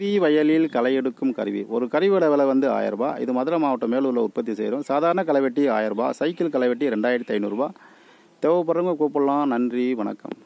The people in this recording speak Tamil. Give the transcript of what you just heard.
திரி வயலில் களை எடுக்கும் கருவி ஒரு கருவியோட விலை வந்து ஆயரூபா இது மதுரை மாவட்டம் மேலூரில் உற்பத்தி செய்கிறோம் சாதாரண களைவெட்டி ஆயரூபா சைக்கிள் களைவெட்டி ரெண்டாயிரத்தி ஐநூறுரூபா தேவைப்படுறவங்க கூப்பிடலாம் நன்றி வணக்கம்